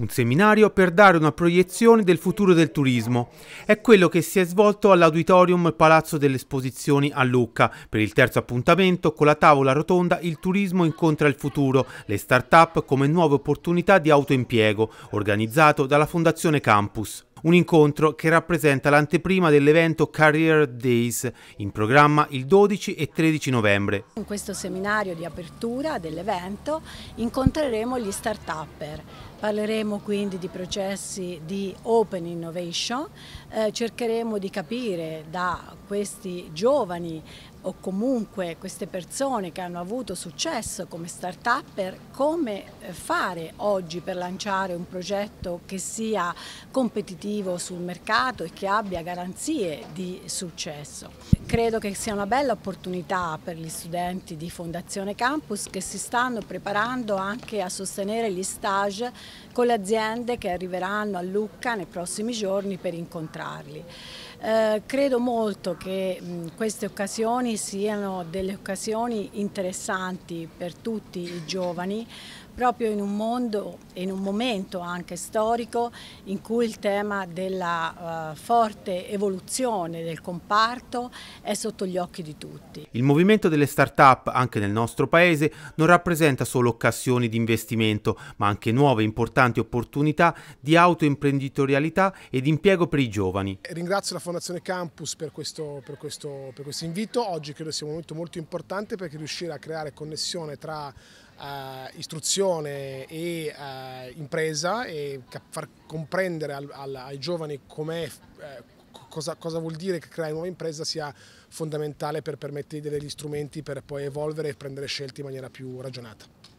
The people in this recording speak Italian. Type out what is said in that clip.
un seminario per dare una proiezione del futuro del turismo. È quello che si è svolto all'Auditorium Palazzo delle Esposizioni a Lucca per il terzo appuntamento con la tavola rotonda Il turismo incontra il futuro, le start-up come nuove opportunità di autoimpiego, organizzato dalla Fondazione Campus un incontro che rappresenta l'anteprima dell'evento Career Days, in programma il 12 e 13 novembre. In questo seminario di apertura dell'evento incontreremo gli start-upper, Parleremo quindi di processi di open innovation, eh, cercheremo di capire da questi giovani o comunque queste persone che hanno avuto successo come start-upper come fare oggi per lanciare un progetto che sia competitivo competitivo sul mercato e che abbia garanzie di successo. Credo che sia una bella opportunità per gli studenti di Fondazione Campus che si stanno preparando anche a sostenere gli stage con le aziende che arriveranno a Lucca nei prossimi giorni per incontrarli. Eh, credo molto che mh, queste occasioni siano delle occasioni interessanti per tutti i giovani, proprio in un mondo e in un momento anche storico in cui il tema della uh, forte evoluzione del comparto è sotto gli occhi di tutti. Il movimento delle start-up anche nel nostro paese non rappresenta solo occasioni di investimento, ma anche nuove importanti opportunità di autoimprenditorialità e di impiego per i giovani. Ringrazio la Fondazione Campus per questo, per questo, per questo invito. Oggi credo sia un momento molto importante perché riuscire a creare connessione tra Uh, istruzione e uh, impresa e far comprendere al, al, ai giovani com'è uh, cosa, cosa, vuol dire che creare una nuova impresa sia fondamentale per permettere degli strumenti per poi evolvere e prendere scelte in maniera più ragionata.